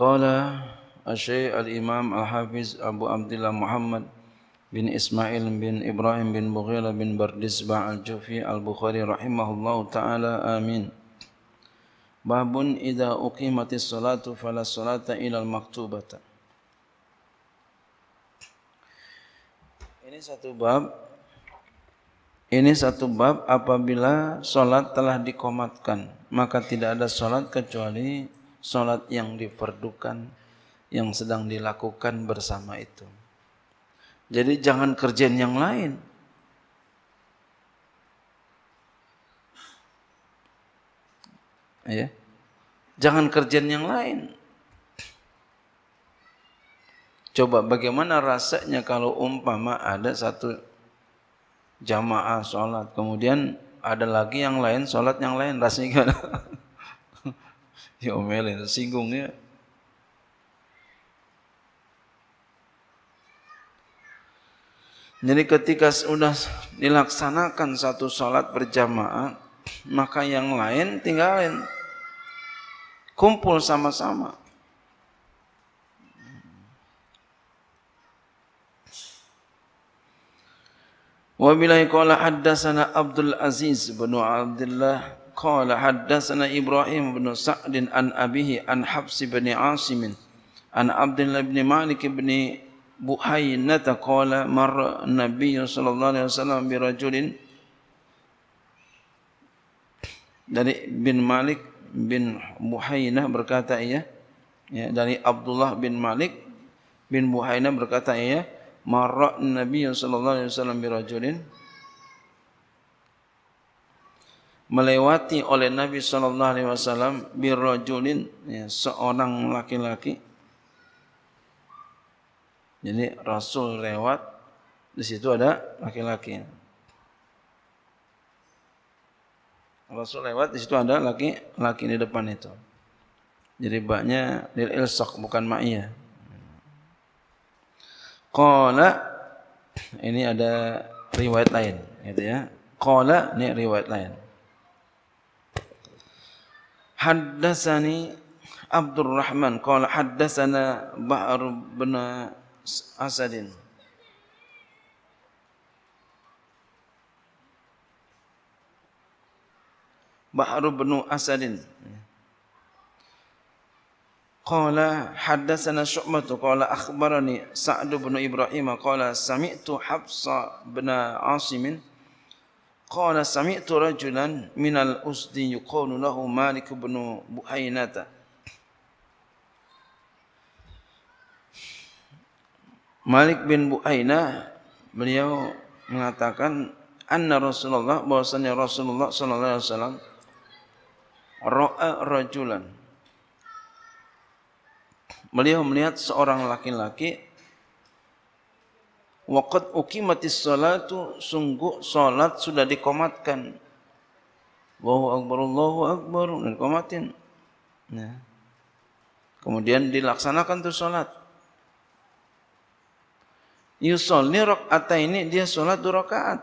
Qala Asy Al-Imam Al-Hafiz Abu Abdullah Muhammad bin Ismail bin Ibrahim bin Mughira bin Bardisba Al-Jufi Al-Bukhari rahimahullahu taala amin. Babun idza uqimatis salatu fala salata ila al-maktubata. Ini satu bab ini satu bab apabila salat telah dikomatkan maka tidak ada salat kecuali sholat yang diperdukan yang sedang dilakukan bersama itu. Jadi jangan kerjaan yang lain. Ya. Jangan kerjaan yang lain. Coba bagaimana rasanya kalau umpama ada satu jamaah sholat. Kemudian ada lagi yang lain sholat yang lain. Rasanya gimana? Diomelin, singgungnya. Jadi ketika sudah dilaksanakan satu sholat berjamaah, maka yang lain tinggalin. Kumpul sama-sama. Wa qala haddatsana Abdul Aziz bin Abdullah Qala haddasana Ibrahim bin Sa'd an abihi an Hafs bin Asim an abdul bin Malik bin Buhaynah qala marra Nabi sallallahu alaihi wasallam bi rajulin dari bin Malik bin Buhaynah berkata ia ya dari Abdullah bin Malik bin Buhaynah berkata ia marra Nabi sallallahu alaihi wasallam bi rajulin melewati oleh Nabi sallallahu alaihi wasallam birrajulin ya, seorang laki-laki. Jadi Rasul lewat di situ ada laki-laki. Rasul lewat di situ ada laki-laki di depan itu. Jadi baknya lil ilsaq bukan ma'iyah. Qala ini ada riwayat lain gitu ya. Qala ini riwayat lain. حدثني عبد الرحمن قال حدثنا بحر بن أسد بحر بن أسد قال حدثنا شعبة قال أخبرني سعد بن إبراهيم قال سمعت حفص بن عاصم Qala sami'tu rajulan minal usdi yuqalu lahu Malik bin Buhainata. Malik bin Buhayna beliau mengatakan anna Rasulullah bahwasanya Rasulullah sallallahu alaihi wasallam ra'a rajulan. Beliau melihat seorang laki-laki Waqad uqimatis salatu sungguh salat sudah dikomatkan. Allahu akbar Allahu akbar dan komatin. Nah. Kemudian dilaksanakan tuh salat. Yusolli ini dia salat dua rakaat.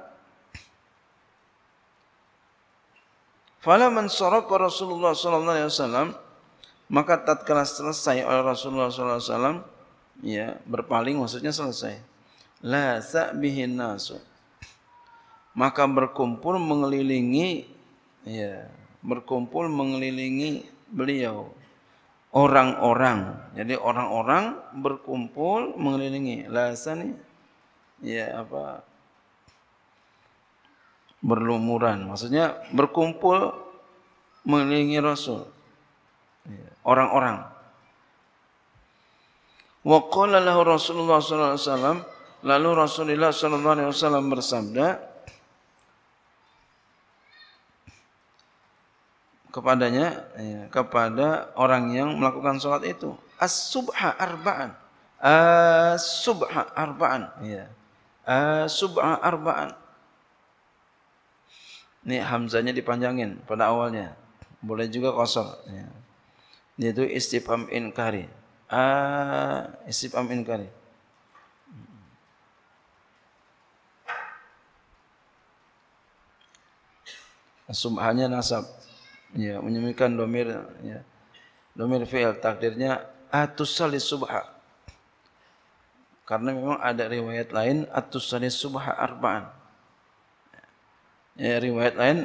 Fala man sarafa Rasulullah sallallahu alaihi wasallam maka tatkala selesai oleh Rasulullah sallallahu alaihi wasallam ya berpaling maksudnya selesai. la sa'bihi nasu maka berkumpul mengelilingi ya berkumpul mengelilingi beliau orang-orang jadi orang-orang berkumpul mengelilingi la sani ya apa berlumuran maksudnya berkumpul mengelilingi rasul ya, orang-orang Wa qala lahu Rasulullah sallallahu alaihi wasallam Lalu Rasulullah Shallallahu Alaihi Wasallam bersabda kepadanya, ya, kepada orang yang melakukan sholat itu, as-subha arba'an, as-subha arba'an, ya. as-subha arba'an. Ini hamzanya dipanjangin pada awalnya, boleh juga kosor. Ya. Yaitu istifham inkari, ah, istifham inkari. Sumahnya nasab. Ya, menyemikan domir. Ya. Domir fi'il takdirnya atusali subha. Karena memang ada riwayat lain atusali subha arba'an. Ya, riwayat lain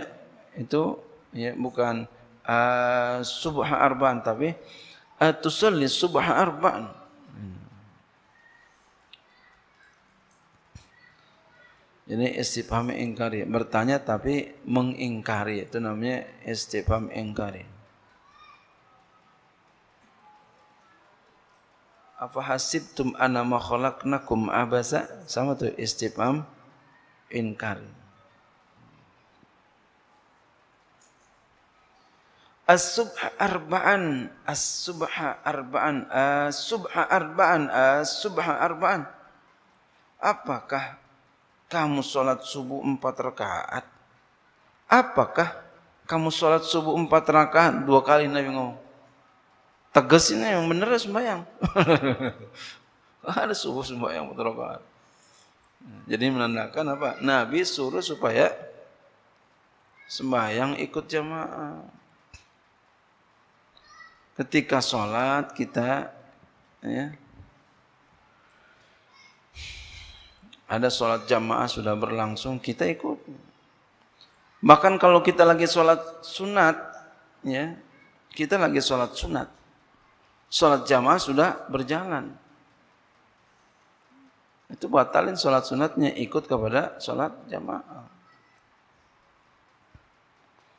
itu ya, bukan uh, subha arba'an tapi atusali subha arba'an. Ini istifham ingkari, bertanya tapi mengingkari. Itu namanya istifham ingkari. Apa hasib tum anama khalaqnakum abasa? Sama tuh istifham ingkari. As-subha arba'an As-subha arba'an As-subha arba'an As-subha arba'an Apakah kamu sholat subuh empat rakaat. Apakah kamu sholat subuh empat rakaat? Dua kali Nabi ngomong. Tegas ini yang bener ya, sembahyang. Ada subuh sembahyang empat rakaat. Jadi menandakan apa? Nabi suruh supaya sembahyang ikut jamaah. Ketika sholat kita ya, Ada sholat jamaah sudah berlangsung, kita ikut. Bahkan kalau kita lagi sholat sunat, ya kita lagi sholat sunat, sholat jamaah sudah berjalan. Itu batalin sholat sunatnya, ikut kepada sholat jamaah.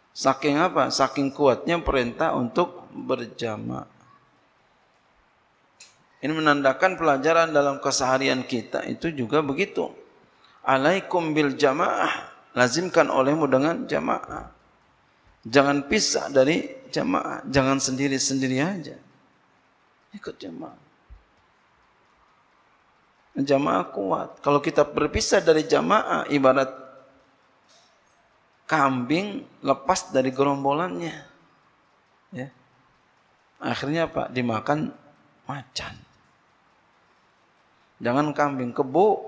Saking apa? Saking kuatnya perintah untuk berjamaah. Ini menandakan pelajaran dalam keseharian kita itu juga begitu. Alaikum bil jamaah. Lazimkan olehmu dengan jamaah. Jangan pisah dari jamaah. Jangan sendiri-sendiri aja. Ikut jamaah. Jamaah kuat. Kalau kita berpisah dari jamaah, ibarat kambing lepas dari gerombolannya. Ya. Akhirnya apa? Dimakan macan. Jangan kambing kebo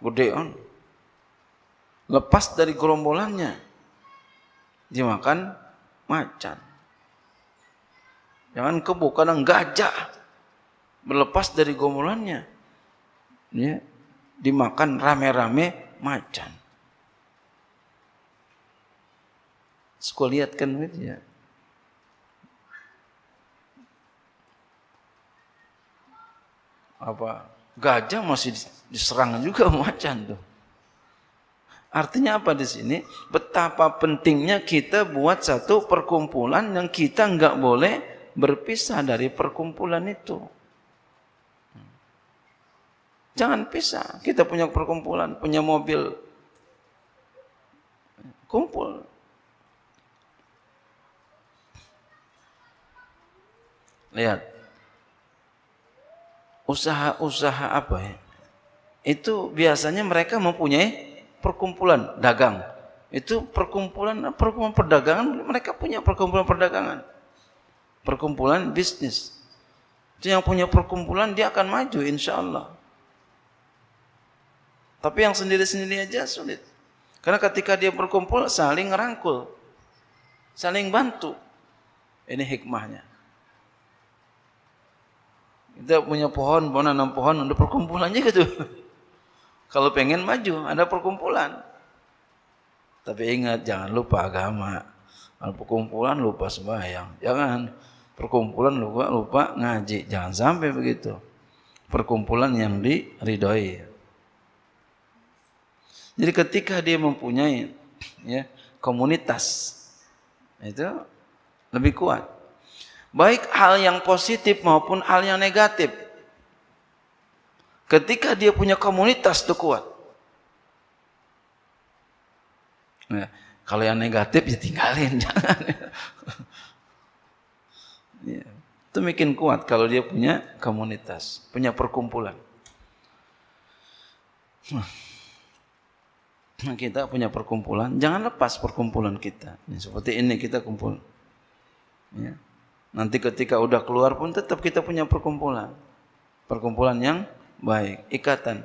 gede Lepas dari gerombolannya dimakan macan. Jangan kebo kadang gajah berlepas dari gerombolannya ya, dimakan rame-rame macan. Suka lihat kan ya. Apa Gajah masih diserang juga macan tuh. Artinya apa di sini? Betapa pentingnya kita buat satu perkumpulan yang kita nggak boleh berpisah dari perkumpulan itu. Jangan pisah. Kita punya perkumpulan, punya mobil, kumpul. Lihat, usaha-usaha apa ya? Itu biasanya mereka mempunyai perkumpulan dagang. Itu perkumpulan perkumpulan perdagangan mereka punya perkumpulan perdagangan. Perkumpulan bisnis. Itu yang punya perkumpulan dia akan maju insya Allah. Tapi yang sendiri-sendiri aja sulit. Karena ketika dia berkumpul saling rangkul, saling bantu. Ini hikmahnya. Kita punya pohon, pohon, enam pohon, ada perkumpulan juga gitu. tuh. Kalau pengen maju, ada perkumpulan. Tapi ingat, jangan lupa agama. Kalau perkumpulan lupa sembahyang. Jangan perkumpulan lupa, lupa ngaji. Jangan sampai begitu. Perkumpulan yang diridhoi. Jadi ketika dia mempunyai ya, komunitas itu lebih kuat. Baik hal yang positif maupun hal yang negatif. Ketika dia punya komunitas itu kuat. Nah, kalau yang negatif ya tinggalin, jangan. ya, itu bikin kuat kalau dia punya komunitas, punya perkumpulan. Nah, kita punya perkumpulan, jangan lepas perkumpulan kita. Nah, seperti ini kita kumpul. Ya. Nanti ketika udah keluar pun tetap kita punya perkumpulan. Perkumpulan yang baik, ikatan.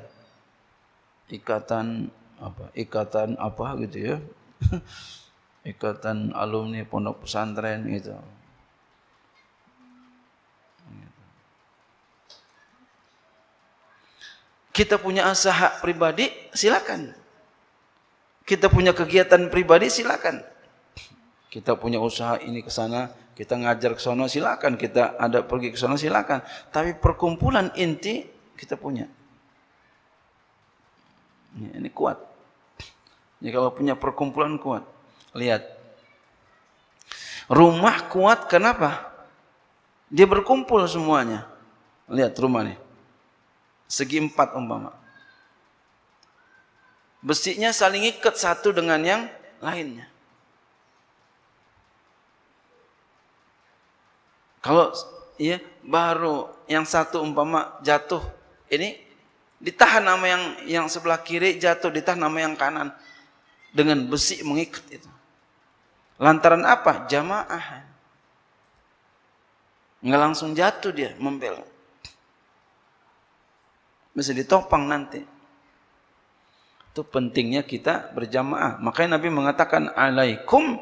Ikatan apa? Ikatan apa gitu ya. ikatan alumni pondok pesantren gitu. Kita punya usaha pribadi, silakan. Kita punya kegiatan pribadi, silakan. Kita punya usaha ini ke sana, kita ngajar ke sana silakan, kita ada pergi ke sana silakan. Tapi perkumpulan inti kita punya. Ini kuat. ini kalau punya perkumpulan kuat. Lihat. Rumah kuat kenapa? Dia berkumpul semuanya. Lihat rumah nih. Segi empat umpama. Besinya saling ikat satu dengan yang lainnya. Kalau ya baru yang satu umpama jatuh ini ditahan nama yang yang sebelah kiri jatuh ditahan nama yang kanan dengan besi mengikat itu. Lantaran apa? Jamaah. Nggak langsung jatuh dia membel. bisa ditopang nanti. Itu pentingnya kita berjamaah. Makanya Nabi mengatakan alaikum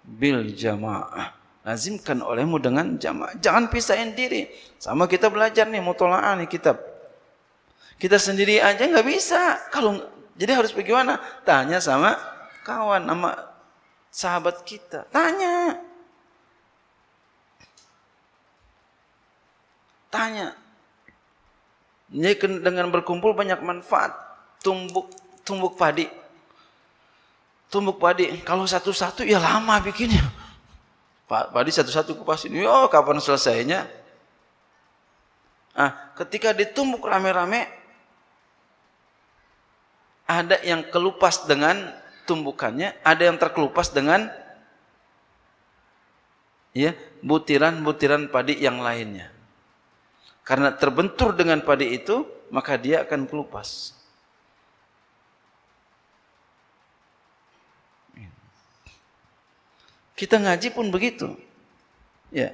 bil jamaah. Lazimkan olehmu dengan jamaah. Jangan pisahin diri. Sama kita belajar nih, mutola'ah nih kitab. Kita sendiri aja nggak bisa. Kalau jadi harus bagaimana? Tanya sama kawan, sama sahabat kita. Tanya. Tanya. Jadi dengan berkumpul banyak manfaat. Tumbuk tumbuk padi. Tumbuk padi. Kalau satu-satu ya lama bikinnya padi satu-satu kupas ini, oh kapan selesainya? Nah, ketika ditumbuk rame-rame, ada yang kelupas dengan tumbukannya, ada yang terkelupas dengan ya butiran-butiran padi yang lainnya. Karena terbentur dengan padi itu, maka dia akan kelupas. Kita ngaji pun begitu. Ya.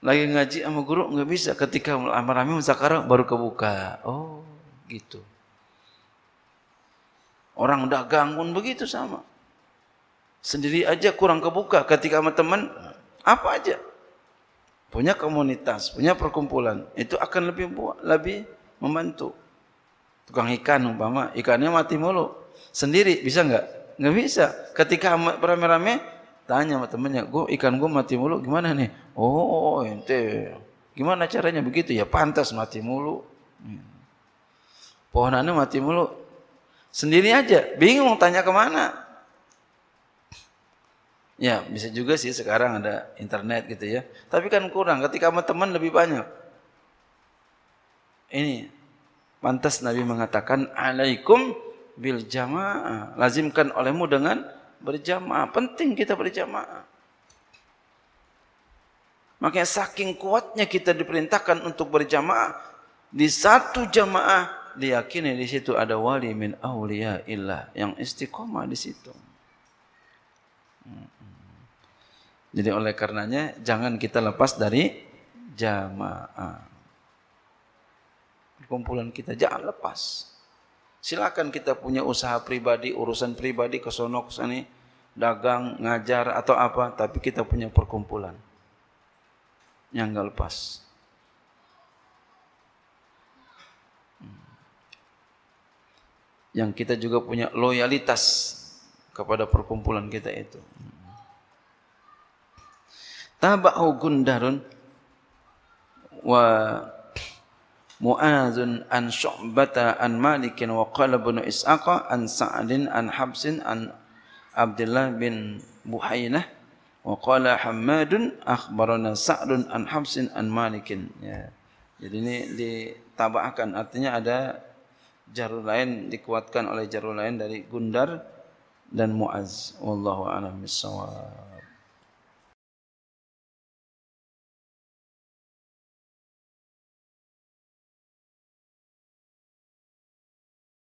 Lagi ngaji sama guru nggak bisa. Ketika amarami sekarang baru kebuka. Oh, gitu. Orang dagang pun begitu sama. Sendiri aja kurang kebuka. Ketika sama teman, apa aja. Punya komunitas, punya perkumpulan. Itu akan lebih lebih membantu. Tukang ikan umpama, ikannya mati mulu. Sendiri bisa nggak? nggak bisa. Ketika rame-rame tanya sama temennya, gue ikan gue mati mulu, gimana nih? Oh ente, gimana caranya begitu ya? Pantas mati mulu. Hmm. Pohonannya mati mulu, sendiri aja, bingung tanya kemana. Ya bisa juga sih sekarang ada internet gitu ya. Tapi kan kurang. Ketika sama teman lebih banyak. Ini pantas Nabi mengatakan alaikum bil jamaah. Lazimkan olehmu dengan berjamaah. Penting kita berjamaah. Makanya saking kuatnya kita diperintahkan untuk berjamaah. Di satu jamaah diyakini di situ ada wali min aulia illah yang istiqomah di situ. Hmm. Jadi oleh karenanya jangan kita lepas dari jamaah. Kumpulan kita jangan lepas. Silakan kita punya usaha pribadi, urusan pribadi ke sono ke sini, dagang, ngajar atau apa, tapi kita punya perkumpulan yang enggak lepas. Yang kita juga punya loyalitas kepada perkumpulan kita itu. Tabahu gundarun wa Mu'adzun an Syu'bata an Malikin wa qala bin Is'aqa an Sa'din an Habsin an Abdullah bin Buhainah wa qala Hammadun akhbarana Sa'dun an Habsin an Malikin ya. Jadi ini ditabahkan artinya ada jarul lain dikuatkan oleh jarul lain dari Gundar dan Muaz wallahu a'lam bissawab